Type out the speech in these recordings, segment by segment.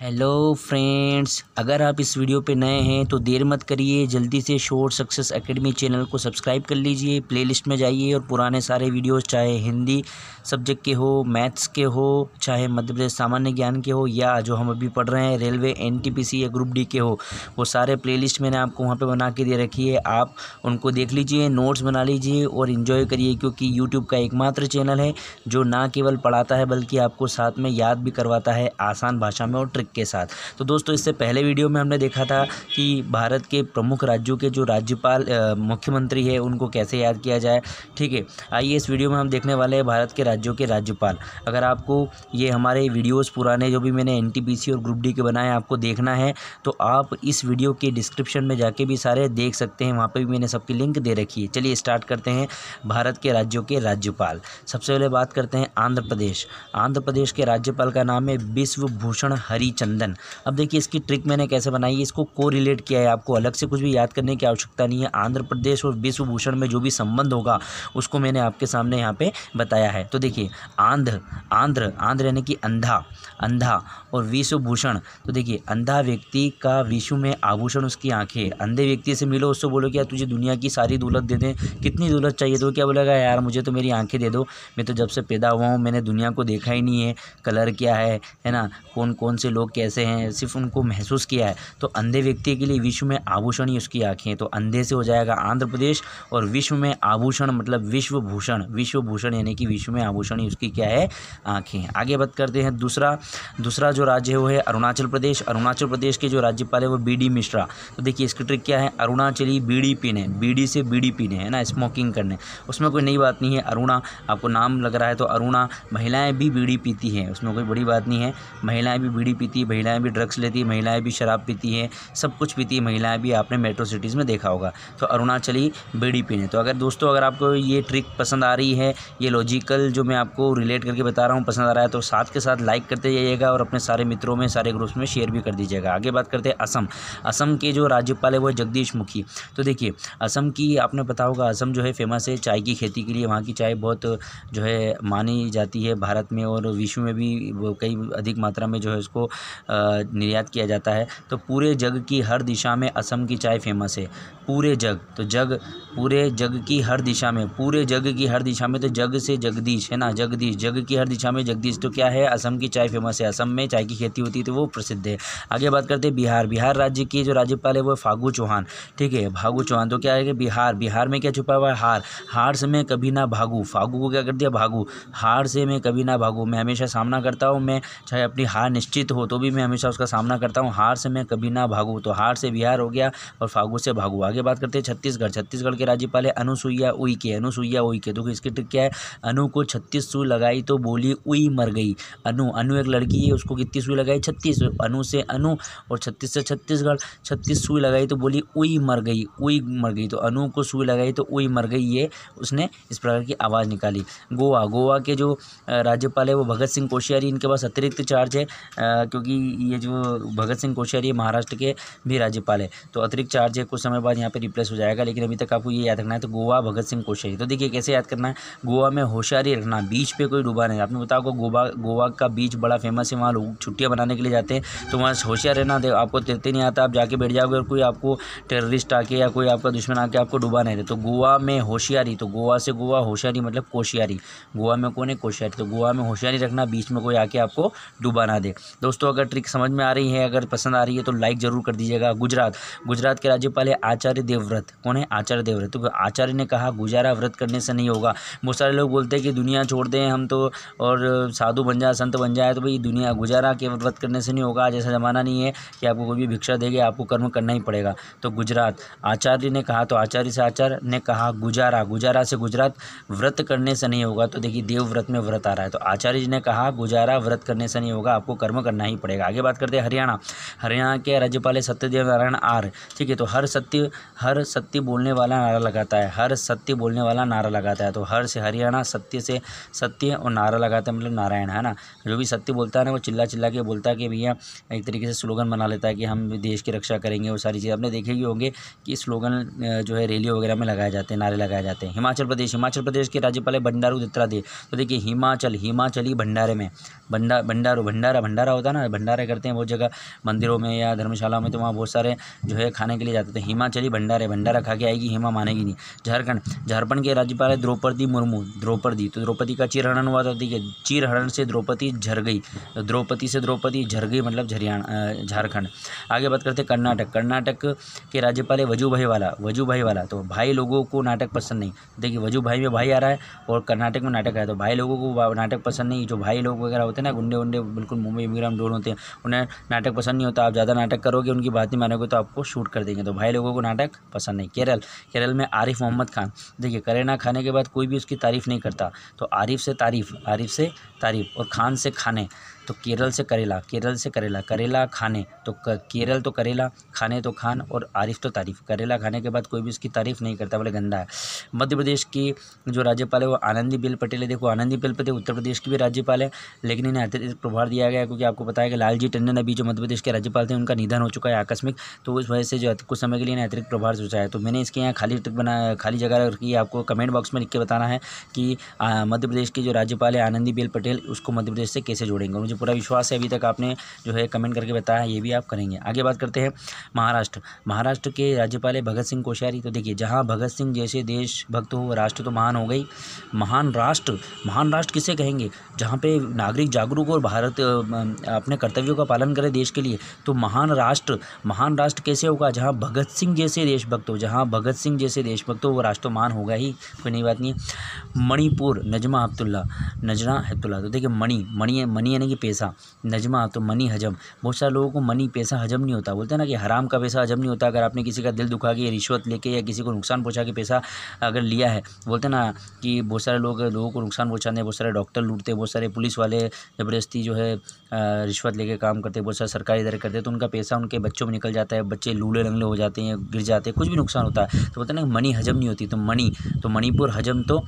hello friends अगर आप इस वीडियो पे नए हैं तो देर मत करिए जल्दी से शोर सक्सेस एकेडमी चैनल को सब्सक्राइब कर लीजिए प्लेलिस्ट में जाइए और पुराने सारे वीडियोस चाहे हिंदी सब्जेक्ट के हो मैथ्स के हो चाहे मध्य प्रदेश सामान्य ज्ञान के हो या जो हम अभी पढ़ रहे हैं रेलवे एनटीपीसी या ग्रुप डी के हो वो सारे प्ले मैंने आपको वहाँ पर बना के दे रखी है आप उनको देख लीजिए नोट्स बना लीजिए और इन्जॉय करिए क्योंकि यूट्यूब का एकमात्र चैनल है जो ना केवल पढ़ाता है बल्कि आपको साथ में याद भी करवाता है आसान भाषा में और ट्रिक तक के साथ तो दोस्तों इससे पहले वीडियो में हमने देखा था कि भारत के प्रमुख राज्यों के जो राज्यपाल मुख्यमंत्री है उनको कैसे याद किया जाए ठीक है आइए इस वीडियो में हम देखने वाले हैं भारत के राज्यों के राज्यपाल अगर आपको ये हमारे वीडियोज़ पुराने जो भी मैंने एन और ग्रुप डी के बनाए आपको देखना है तो आप इस वीडियो के डिस्क्रिप्शन में जाके भी सारे देख सकते हैं वहाँ पर भी मैंने सबकी लिंक दे रखी है चलिए स्टार्ट करते हैं भारत के राज्यों के राज्यपाल सबसे पहले बात करते हैं आंध्र प्रदेश आंध्र प्रदेश के राज्यपाल का नाम है विश्वभूषण हरी चंदन अब देखिए इसकी ट्रिक मैंने कैसे बनाई है इसको को रिलेट किया है आपको अलग से कुछ भी याद करने की आवश्यकता नहीं है आंध्र प्रदेश और विश्वभूषण में जो भी संबंध होगा उसको मैंने आपके सामने यहाँ पे बताया है तो देखिए आंध्र आंध्र आंध्र यानी कि अंधा अंधा और विश्वभूषण तो देखिए अंधा व्यक्ति का विश्व में आभूषण उसकी आंखें अंधे व्यक्ति से मिलो उससे बोलो कि यार तुझे दुनिया की सारी दौलत दे दें कितनी दौलत चाहिए तो क्या बोलेगा यार मुझे तो मेरी आंखें दे दो मैं तो जब से पैदा हुआ हूँ मैंने दुनिया को देखा ही नहीं है कलर क्या है है ना कौन कौन से लोग लोग कैसे हैं सिर्फ उनको महसूस किया है तो अंधे व्यक्ति के लिए विश्व में आभूषण ही उसकी आँखें तो अंधे से हो जाएगा आंध्र प्रदेश और विश्व में आभूषण मतलब विश्वभूषण विश्वभूषण यानी कि विश्व में आभूषण ही उसकी क्या है आँखें आगे बात करते हैं दूसरा दूसरा जो राज्य है वो है अरुणाचल प्रदेश अरुणाचल प्रदेश के जो राज्यपाल है वो बी डी मिश्रा तो देखिए इसकी ट्रिक क्या है अरुणाचली बीड़ी पीने बीड़ी से बीड़ी पीने है ना स्मोकिंग करने उसमें कोई नई बात नहीं है अरुणा आपको नाम लग रहा है तो अरुणा महिलाएं भी बीड़ी पीती हैं उसमें कोई बड़ी बात नहीं है महिलाएं भी बीड़ी पीती पीती है महिलाएँ भी ड्रग्स लेती है महिलाएँ भी शराब पीती हैं सब कुछ पीती है महिलाएँ भी आपने मेट्रो सिटीज़ में देखा होगा तो अरुणाचली बीड़ी पीने तो अगर दोस्तों अगर आपको ये ट्रिक पसंद आ रही है ये लॉजिकल जो मैं आपको रिलेट करके बता रहा हूँ पसंद आ रहा है तो साथ के साथ लाइक करते जाइएगा और अपने सारे मित्रों में सारे ग्रुप्स में शेयर भी कर दीजिएगा आगे बात करते हैं असम असम के जो राज्यपाल है वो जगदीश मुखी तो देखिए असम की आपने पता होगा असम जो है फेमस है चाय की खेती के लिए वहाँ की चाय बहुत जो है मानी जाती है भारत में और विश्व में भी कई अधिक मात्रा में जो है उसको निर्यात किया जाता है तो पूरे जग की हर दिशा में असम की चाय फेमस है पूरे जग तो जग पूरे जग की हर दिशा में पूरे जग की हर दिशा में तो जग से जगदीश है ना जगदीश जग की हर दिशा में जगदीश तो क्या है असम की चाय फेमस है असम में चाय की खेती होती है तो वो प्रसिद्ध है आगे बात करते हैं बिहार बिहार राज्य की जो राज्यपाल है वो फागू चौहान ठीक है फागू चौहान तो क्या है कि बिहार बिहार में क्या छुपा हुआ है हार हार से मैं कभी ना भागू फागू को क्या कर दिया भागू हार से मैं कभी ना भागू मैं हमेशा सामना करता हूँ मैं चाहे अपनी हार निश्चित हो तो तो भी मैं हमेशा उसका सामना करता हूँ हार से मैं कभी ना भागू तो हार से बिहार हो गया और फागू से भागू आगे बात करते हैं छत्तीसगढ़ छत्तीसगढ़ के राज्यपाल है अनुसुईया उई के अनुसुईया उई के देखो इसकी ट्रिक क्या है अनु को छत्तीस सुई लगाई तो बोली उई मर गई अनु अनु एक लड़की है उसको कितनी सुई लगाई छत्तीस अनु से अनु और छत्तीस से छत्तीसगढ़ छत्तीस सुई लगाई तो बोली उई मर गई उई मर गई तो अनु को सुई लगाई तो उई मर गई ये उसने इस प्रकार की आवाज़ निकाली गोवा गोवा के जो राज्यपाल है वो भगत सिंह कोश्यारी इनके पास अतिरिक्त चार्ज है क्योंकि क्योंकि ये जो भगत सिंह कोश्यारी महाराष्ट्र के भी राज्यपाल है तो अतिरिक्त चार्ज है कुछ समय बाद यहाँ पर रिप्लेस हो जाएगा लेकिन अभी तक आपको ये याद रखना है तो गोवा भगत सिंह कोश्यारी तो देखिए कैसे याद करना है गोवा में होशियारी रखना बीच पर कोई डूबा नहीं आपने बताओ गोवा गोवा का बीच बड़ा फेमस है वहाँ लोग छुट्टियाँ बनाने के लिए जाते हैं तो वहाँ होशियार रहना आपको तैरते नहीं आता आप जाके बैठ जाओगे और कोई आपको टेररिस्ट आके या कोई आपका दुश्मन आके आपको डूबा नहीं दे तो गोवा में होशियारी तो गोवा से गोवा होशियारी मतलब कोशियारी गोवा में कौन है कोशियारी तो गोवा में होशियारी रखना बीच में कोई आके आपको डुबा ना दे दोस्तों दोस्तों अगर ट्रिक समझ में आ रही है अगर पसंद आ रही है तो लाइक ज़रूर कर दीजिएगा गुजरात गुजरात के राज्यपाल है आचार्य देवव्रत कौन है आचार्य देवव्रत तो आचार्य ने कहा गुजारा व्रत करने से नहीं होगा बहुत सारे लोग बोलते हैं कि दुनिया छोड़ दें हम तो और साधु बन जाए संत बन जाए तो भाई दुनिया गुजारा के व्रत करने से नहीं होगा आज ऐसा ज़माना नहीं है कि आपको कोई भी भिक्षा देगी आपको कर्म करना ही पड़ेगा तो गुजरात आचार्य ने कहा तो आचार्य से आचार्य ने कहा गुजारा गुजारा से गुजरात व्रत करने से नहीं होगा तो देखिए देव व्रत में व्रत आ रहा है तो आचार्य जी ने कहा गुजारा व्रत करने से नहीं होगा आपको कर्म करना ही ही पड़ेगा आगे बात करते हैं हरियाणा हरियाणा के राज्यपाल है सत्यदेव नारायण आर ठीक है तो हर सत्य हर सत्य बोलने वाला नारा लगाता है हर सत्य बोलने वाला नारा लगाता है तो हर से हरियाणा सत्य से सत्य और नारा लगाता है मतलब नारायण है ना जो भी सत्य बोलता है ना वो चिल्ला चिल्ला के बोलता है कि भैया एक तरीके से स्लोगन बना लेता है कि हम देश की रक्षा करेंगे वो सारी चीज़ें आपने देखे ही होंगे कि स्लोगन जो है रैली वगैरह में लगाए जाते हैं नारे लगाए जाते हैं हिमाचल प्रदेश हिमाचल प्रदेश के राज्यपाल है बंडारू दत्तात्रेय तो देखिए हिमाचल हिमाचली भंडारे में भंडा भंडारू भंडारा भंडारा होता है ना है भंडारे करते हैं बहुत जगह मंदिरों में या धर्मशालाओं में तो वहाँ बहुत सारे जो है खाने के लिए जाते थे तो हिमाचली भंडारे भंडारा खा के आएगी हिमा मानेगी नहीं झारखंड झारखंड के राज्यपाल है द्रौपदी मुर्मू द्रौपदी तो द्रौपदी का चीरहरण हुआ था ठीक है से द्रौपदी झर गई तो द्रौपदी से द्रौपदी झर गई मतलब झरियाणा झारखंड आगे बात करते कर्नाटक कर्नाटक के राज्यपाल है वजू भाई वाला वजू भाई वाला तो भाई लोगों को नाटक पसंद नहीं देखिए वजू भाई में भाई आ रहा है और कर्नाटक में नाटक आया तो भाई लोगों को नाटक पसंद नहीं जो भाई लोग वगैरह होते हैं ना गुंडे उंडे बिल्कुल मुंबई मीराम डोल होते हैं उन्हें नाटक पसंद नहीं होता आप ज़्यादा नाटक करोगे उनकी बात नहीं मानोगे तो आपको शूट कर देंगे तो भाई लोगों को नाटक पसंद नहीं केरल केरल में आरिफ मोहम्मद खान देखिए करेना खाने के बाद कोई भी उसकी तारीफ़ नहीं करता तो आरिफ से तारीफ़ आरिफ से तारीफ़ और खान से खाने तो केरल से करेला केरल से करेला करेला खाने तो केरल तो करेला खाने तो खान और आरिफ तो तारीफ़ करेला खाने के बाद कोई भी उसकी तारीफ़ नहीं करता बोले गंदा है मध्य प्रदेश की जो राज्यपाल है वो आनंदीबेल पटेल है देखो आनंदी बेल पटेल उत्तर प्रदेश की भी राज्यपाल है लेकिन इन्हें अतिरिक्त प्रभार दिया गया क्योंकि आपको पता है कि लालजी टंडन अभी जो मध्य प्रदेश के राज्यपाल थे उनका निधन हो चुका है आकस्मिक तो उस वजह से जो कुछ समय के लिए इन्हें अतिरिक्त प्रभार सोचा है तो मैंने इसके यहाँ खाली बना खाली जगह रखी आपको कमेंट बॉक्स में लिख के बताना है कि मध्य प्रदेश के जो राज्यपाल है आनंदीबेल पटेल उसको मध्य प्रदेश से कैसे जोड़ेंगे मुझे मुझे पूरा विश्वास है अभी तक आपने जो है कमेंट करके बताया ये भी आप करेंगे आगे बात करते हैं महाराष्ट्र महाराष्ट्र के राज्यपाल है भगत सिंह कोश्यारी तो देखिए जहाँ भगत सिंह जैसे देशभक्त हो राष्ट्र तो महान हो गई महान राष्ट्र महान राष्ट्र किसे कहेंगे जहाँ पर नागरिक जागरूक और भारत अपने कर्तव्यों का पालन करे देश के लिए तो महान राष्ट्र महान राष्ट्र कैसे होगा जहाँ भगत सिंह जैसे देशभक्त हो जहाँ भगत सिंह जैसे देशभक्त हो वो राष्ट्र तो महान होगा ही कोई नई बात नहीं मणिपुर नजमा अब्दुल्ला नजना अब्दुल्ला तो देखिए मणि मणि मणि यानी कि पैसा नजमा तो मनी हजम बहुत सारे लोगों को मनी पैसा हजम नहीं होता बोलते हैं ना कि हराम का पैसा हजम नहीं होता अगर आपने किसी का दिल दुखा के रिश्वत लेके या किसी को नुकसान पहुँचा के पैसा अगर लिया है बोलते ना कि बहुत सारे लोग लोगों को नुकसान पहुँचाने बहुत सारे डॉक्टर लूटते बहुत सारे पुलिस वाले ज़बरदस्ती जो है रिश्वत लेके काम करते बहुत सारे सरकारी इधर करते तो उनका पैसा उनके बच्चों में निकल जाता है बच्चे लूले लंगले हो जाते हैं गिर जाते हैं कुछ भी नुकसान होता है तो बोलते ना मनी हजम नहीं होती तो मनी तो मणिपुर हजम तो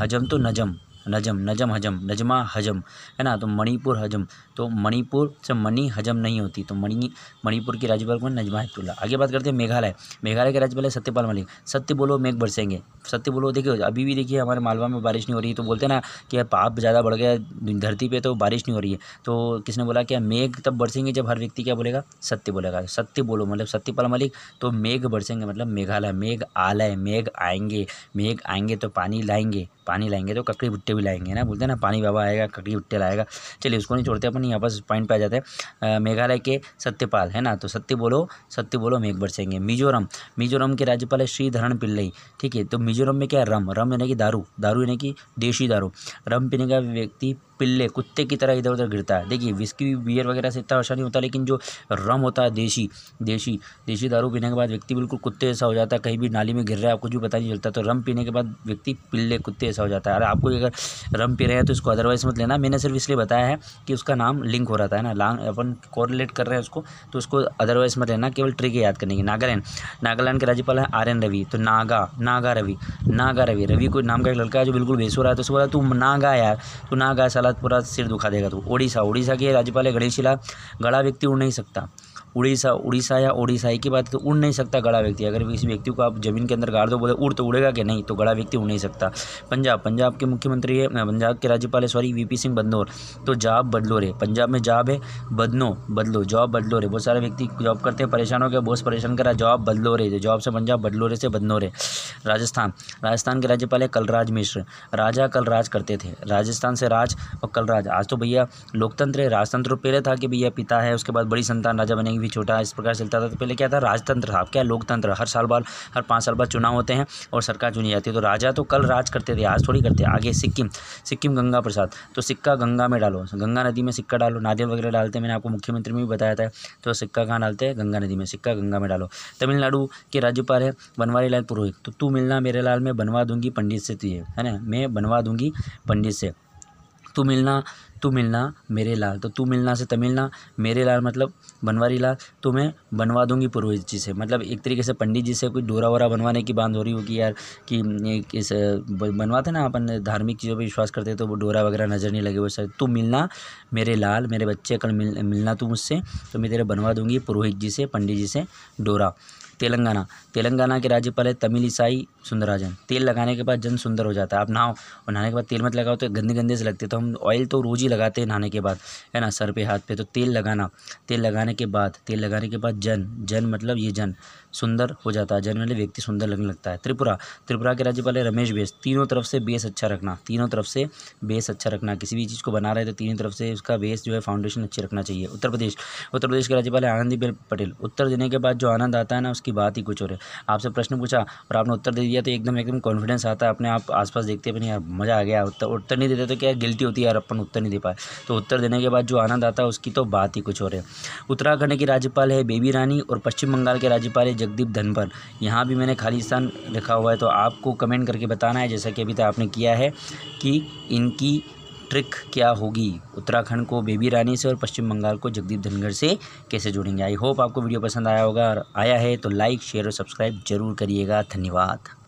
हजम तो नजम नजम नजम हजम नजमा हजम है ना तो मणिपुर हजम तो मणिपुर से मनी हजम नहीं होती तो मणि मणिपुर की राज्यपाल कौन नजमा हेपतुल्ला आगे बात करते हैं मेघालय मेघालय के राज्यपाल है सत्यपाल मलिक सत्य बोलो मेघ बरसेंगे सत्य बोलो देखिए अभी भी देखिए हमारे मालवा में बारिश नहीं हो रही है तो बोलते ना कि पाप ज़्यादा बढ़ गया धरती पर तो बारिश नहीं हो रही है तो किसने बोला क्या मेघ तब बरसेंगे जब हर व्यक्ति क्या बोलेगा सत्य बोलेगा सत्य बोलो मतलब सत्यपाल मलिक तो मेघ बरसेंगे मतलब मेघालय मेघ आलय मेघ आएंगे मेघ आएंगे तो पानी लाएंगे पानी लाएंगे तो ककड़ी भुट्टे भी लाएंगे ना बोलते हैं ना पानी बाबा आएगा ककड़ी भुट्टे लाएगा चलिए उसको नहीं छोड़ते अपन यहाँ पर पॉइंट पे आ जाते हैं मेघालय के सत्यपाल है ना तो सत्य बोलो सत्य बोलो मेघ बरसेंगे मिजोरम मिजोरम के राज्यपाल है श्रीधरण पिल्लई ठीक है तो मिजोरम में क्या है रम रम यानी कि दारू दारू यानी कि देशी दारू रम पीने का व्यक्ति पिल्ले कुत्ते की तरह इधर उधर गिरता है देखिए विस्की बियर वगैरह से इतना अच्छा नहीं होता लेकिन जो रम होता है देशी देशी देशी दारू पीने के बाद व्यक्ति बिल्कुल कुत्ते ऐसा हो जाता है कहीं भी नाली में गिर रहा है आपको कुछ भी पता नहीं चलता तो रम पीने के बाद व्यक्ति पिल्ले कुत्ते ऐसा हो जाता है अरे आपको अगर रम पी रहे हैं तो इसको अदरवाइज़ मत लेना मैंने सिर्फ इसलिए बताया है कि उसका नाम लिंक हो रहा था ना ना अपन कॉरिलेट कर रहे हैं उसको तो उसको अदरवाइज़ मत लेना केवल ट्रिक याद करने की नागालैंड नागालैंड के राज्यपाल है आर एन रवि तो नागा नागा रवि नागा रवि रवि कोई नाम का एक लड़का है जो बिल्कुल बेसुरा है तो उसको बोला तू नागा यार तू नागा साला बाद पूरा सिर दुखा देगा तो उड़ीसा उड़ीसा के राज्यपाल है गणेशीला गड़ा व्यक्ति उड़ नहीं सकता उड़ीसा उड़ीसा या ओडिशा की बात तो उड़ नहीं सकता गड़ा व्यक्ति अगर किसी व्यक्ति को आप जमीन के अंदर गाड़ दो बोले उड़ तो उड़ेगा कि नहीं तो गड़ा व्यक्ति उड़ नहीं सकता पंजाब पंजाब के मुख्यमंत्री है पंजाब के राज्यपाल है सॉरी वीपी सिंह बदनौर तो जाब बदलो रे पंजाब में जाब है बदनो बदलो जॉब बदलो रे बहुत सारे व्यक्ति जॉब करते हैं परेशान हो गया बहुत परेशान करा जॉब बदलो रे जॉब से पंजाब बदलो रे से बदनो रे राजस्थान राजस्थान के राज्यपाल है कलराज मिश्र राजा कलराज करते थे राजस्थान से राज और कलराज आज तो भैया लोकतंत्र है राजतंत्र पहले था कि भैया पिता है उसके बाद बड़ी संतान राजा बनेगी भी छोटा इस प्रकार चलता था तो पहले क्या था राजतंत्र था क्या लोकतंत्र हर साल बाद हर पाँच साल बाद चुनाव होते हैं और सरकार चुनी जाती है तो राजा तो कल राज करते थे आज थोड़ी करते आगे सिक्किम सिक्किम गंगा प्रसाद तो सिक्का गंगा में डालो गंगा नदी में सिक्का डालो नारियल वगैरह डालते मैंने आपको मुख्यमंत्री में भी बताया था तो सिक्का कहाँ डालते हैं गंगा नदी में सिक्का गंगा में डालो तमिलनाडु के राज्यपाल है बनवारी लाल पुरोहित तो तू मिलना मेरे लाल मैं बनवा दूंगी पंडित से तुझे तो है ना मैं बनवा दूंगी पंडित से तू मिलना तू मिलना मेरे लाल तो तू मिलना से तमिलना मेरे लाल मतलब बनवारी लाल तो मैं बनवा दूंगी पुरोहित जी से मतलब एक तरीके से पंडित जी से कोई डोरा वोरा बनवाने की बांध हो रही होगी यार कि इस बनवाते ना अपन धार्मिक चीज़ों पर विश्वास करते तो वो डोरा वगैरह नज़र नहीं लगे वो सर तू मिलना मेरे लाल मेरे बच्चे कल मिल, मिलना तू मुझसे तो मैं तेरे बनवा दूंगी पुरोहित जी से पंडित जी से डोरा तेलंगाना तेलंगाना के राज्यपाल है तमिलीसाई सुंदराजन तेल लगाने के बाद जन सुंदर हो जाता है आप नहाओ और नहाने के बाद तेल मत लगाओ तो गंदे गंदे से लगते तो हम ऑयल तो रोज़ ही लगाते हैं नहाने के बाद है ना सर पे हाथ पे तो तेल लगाना तेल लगाने के बाद तेल लगाने के बाद जन जन मतलब ये जन सुंदर हो जाता है जन मतलब व्यक्ति सुंदर लगने लगता है त्रिपुरा त्रिपुरा के राज्यपाल है रमेश बेस तीनों तरफ से बेस अच्छा रखना तीनों तरफ से बेस अच्छा रखना किसी भी चीज़ को बना रहे तो तीनों तरफ से उसका बेस जो है फाउंडेशन अच्छी रखना चाहिए उत्तर प्रदेश उत्तर प्रदेश के राज्यपाल है आनंदीबेन पटेल उत्तर देने के बाद जो आनंद आता है ना उसकी उसकी बात ही कुछ और है आपसे प्रश्न पूछा और आपने उत्तर दे दिया तो एकदम एकदम कॉन्फिडेंस आता है अपने आप आसपास देखते हैं यार मज़ा आ गया उत्तर उत्तर नहीं देते तो क्या गिल्टी होती है यार अपन उत्तर नहीं दे पाए तो उत्तर देने के बाद जो आनंद आता है उसकी तो बात ही कुछ और है उत्तराखंड की राज्यपाल है बेबी रानी और पश्चिम बंगाल के राज्यपाल है जगदीप धनपर यहाँ भी मैंने खालिस्तान लिखा हुआ है तो आपको कमेंट करके बताना है जैसा कि अभी तक आपने किया है कि इनकी ट्रिक क्या होगी उत्तराखंड को बेबी रानी से और पश्चिम बंगाल को जगदीप धनगढ़ से कैसे जुड़ेंगे आई होप आपको वीडियो पसंद आया होगा और आया है तो लाइक शेयर और सब्सक्राइब जरूर करिएगा धन्यवाद